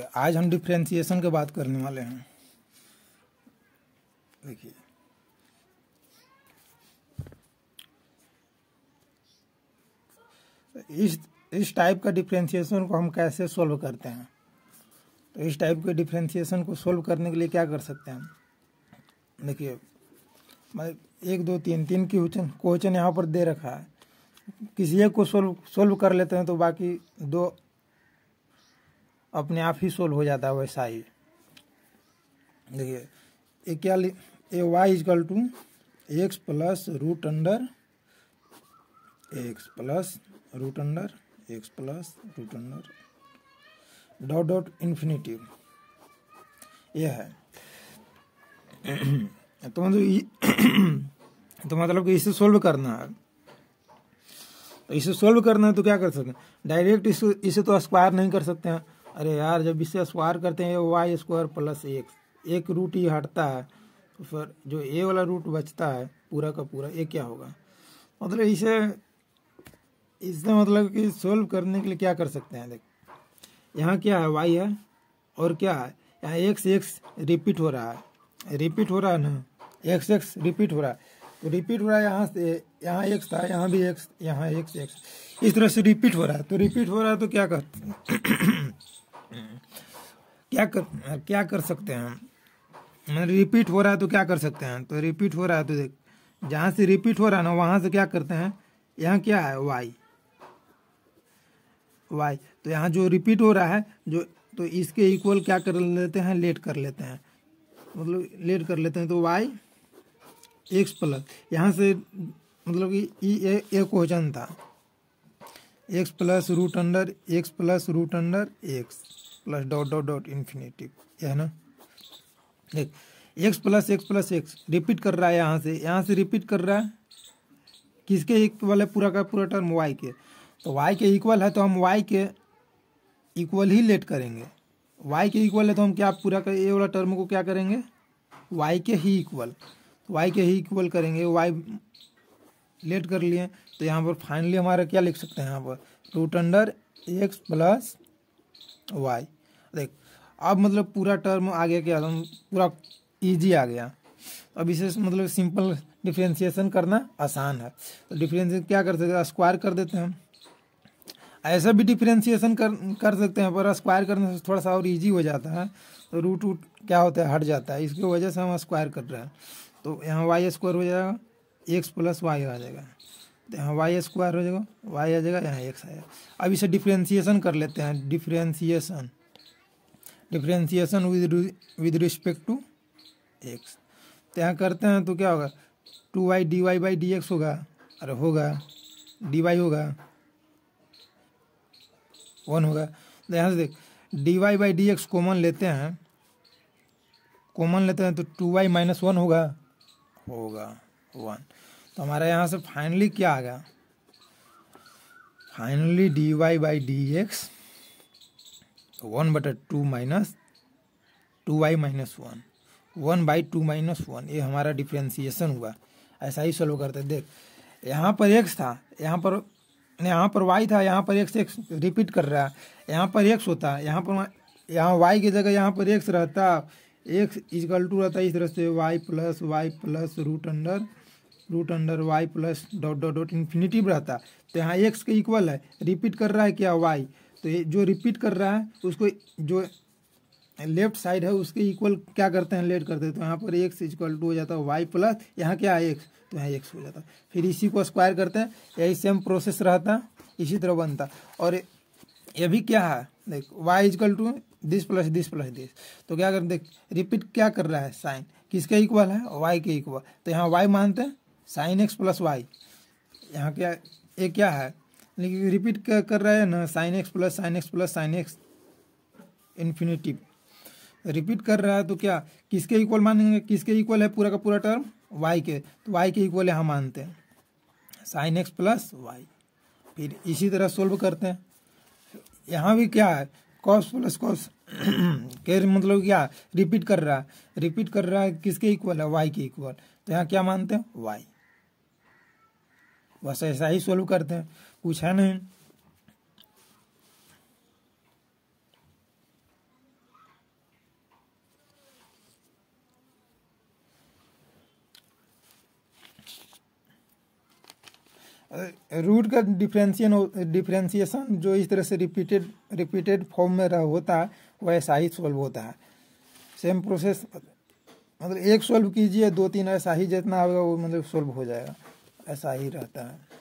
आज हम डिफ्रेंसिएशन के बात करने वाले हैं देखिए इस इस टाइप का डिफ्रेंसिएशन को हम कैसे सोल्व करते हैं तो इस टाइप के डिफ्रेंसिएशन को सोल्व करने के लिए क्या कर सकते हैं हम देखिए मैं एक दो तीन तीन क्वेश्चन क्वेश्चन यहाँ पर दे रखा है किसी एक को सोल्व सोल्व कर लेते हैं तो बाकी दो अपने आप ही सोल्व हो जाता है वैसा ही देखिए ये क्या a y is equal to x plus root under x plus root under x plus root under dot dot infinitive ये है तो मतलब तो मतलब कि इसे सोल्व करना है तो इसे सोल्व करना है तो क्या कर सकते हैं डायरेक्ट इसे इसे तो स्क्वायर नहीं कर सकते हैं अरे यार जब इससे स्क्वायर करते हैं वाई स्क्वायर प्लस एक, एक रूट ही हटता है तो फिर जो ए वाला रूट बचता है पूरा का पूरा ये क्या होगा मतलब इसे इससे मतलब कि सोल्व करने के लिए क्या कर सकते हैं देख यहाँ क्या है वाई है और क्या है यहाँ एक्स एक्स रिपीट हो रहा है रिपीट हो रहा है ना एक्स एक्स रिपीट हो रहा है तो रिपीट हो रहा है यहाँ से यहाँ एक्स था यहाँ भी एक्स यहाँ एक्स एक्स इस तरह से रिपीट हो रहा है तो रिपीट हो रहा है तो क्या करते हैं क्या कर क्या कर सकते हैं मतलब रिपीट हो रहा है तो क्या कर सकते हैं तो रिपीट हो रहा है तो देख जहाँ से रिपीट हो रहा है ना वहाँ से क्या करते हैं यहाँ क्या है वाई वाई तो यहाँ जो रिपीट हो रहा है जो तो इसके इक्वल क्या कर लेते हैं लेट कर लेते हैं मतलब लेट कर लेते हैं तो वाई एक्स प्लस यहाँ से मतलब कि एक e, e, हो था x plus root under x plus root under x plus dot dot dot infinitive यह है ना देख x plus x plus x repeat कर रहा है यहाँ से यहाँ से रिपीट कर रहा है किसके इक्वल है पूरा का पूरा टर्म वाई के तो वाई के इक्वल है तो हम वाई के इक्वल ही लेट करेंगे वाई के इक्वल है तो हम क्या पूरा का ये वाला टर्म को क्या करेंगे वाई के ही इक्वल वाई तो के ही इक्वल करेंगे वाई लेट कर लिए तो यहाँ पर फाइनली हमारा क्या लिख सकते हैं यहाँ पर root under x plus y देख अब मतलब पूरा टर्म आ गया क्या पूरा इजी आ गया अब इसे मतलब सिंपल डिफ्रेंसिएशन करना आसान है तो डिफ्रेंसिएशन क्या कर सकते हैं स्क्वायर कर देते हैं ऐसा भी डिफ्रेंसिएशन कर कर सकते हैं पर स्क्वायर करने से थोड़ा सा और इजी हो जाता है तो रूट वूट क्या होता है हट जाता है इसकी वजह से हम स्क्वायर कर रहे हैं तो यहाँ वाई स्क्वायर हो जाएगा एक्स प्लस वाई आ जाएगा वाई स्क्वायर हो जाएगा वाई आ जाएगा यहाँ एक्स आएगा अब इसे डिफ्रेंसीसन कर लेते हैं differentiation differentiation with with respect to x तो यहाँ करते हैं तो क्या होगा two y d y by d x होगा अरे होगा डी वाई होगा वन होगा तो यहाँ से देख d y by d x common लेते हैं कॉमन लेते हैं तो टू वाई माइनस वन होगा होगा वन तो हमारे यहाँ से फाइनली क्या आ गया finally d y by d x one बटर two minus two y minus one one by two minus one ये हमारा डिफ्रेंसिएशन हुआ ऐसा ही सोल्व करते देख यहाँ पर एक्स था यहाँ पर यहाँ पर वाई था यहाँ पर एक्स एक्स रिपीट कर रहा है यहाँ पर एक्स होता यहाँ पर यहाँ वाई की जगह यहाँ पर एक्स रहता एक्स इजकल टू रहता इस तरह से y plus y plus root under root under y plus dot dot dot infinitive रहता तो यहाँ एक्स के इक्वल है रिपीट कर रहा है क्या वाई तो जो रिपीट कर रहा है उसको जो लेफ्ट साइड है उसके इक्वल क्या करते हैं लेट करते हैं तो यहाँ पर एक्स इक्वल टू हो जाता है वाई प्लस यहाँ क्या है एक्स तो यहाँ एक्स हो जाता है फिर इसी को स्क्वायर करते हैं यही सेम प्रोसेस रहता इसी तरह बनता और ये भी क्या है देख y is equal to this plus this plus this तो क्या कर देख रिपीट क्या कर रहा है साइन किसके इक्वल है वाई के इक्वल तो यहाँ वाई मानते हैं साइन एक्स प्लस वाई यहाँ क्या ये क्या है लेकिन रिपीट कर रहे हैं ना sine x plus sine x plus sine x infinitive repeat कर रहा है तो क्या किसके इक्वल मानेंगे किसके इक्वल है पूरा का पूरा टर्म वाई के तो वाई के इक्वल है हम मानते हैं साइन एक्स प्लस वाई फिर इसी तरह सोल्व करते हैं यहाँ भी क्या है कॉस प्लस कॉस के मतलब क्या रिपीट कर रहा है रिपीट कर रहा है किसके इक्वल है वाई के इक्वल तो यहाँ क्या मानते हैं वाई बस ऐसा ही सोल्व करते हैं कुछ है नहीं रूट का डिफ्रेंशियन डिफ्रेंशिएशन जो इस तरह से रिपीटेड रिपीटेड फॉर्म में रह होता है वह ऐसा ही सोल्व होता है सेम प्रोसेस मतलब एक सोल्व कीजिए दो तीन ऐसा ही जितना होगा वो मतलब सोल्व हो जाएगा ऐसा ही रहता है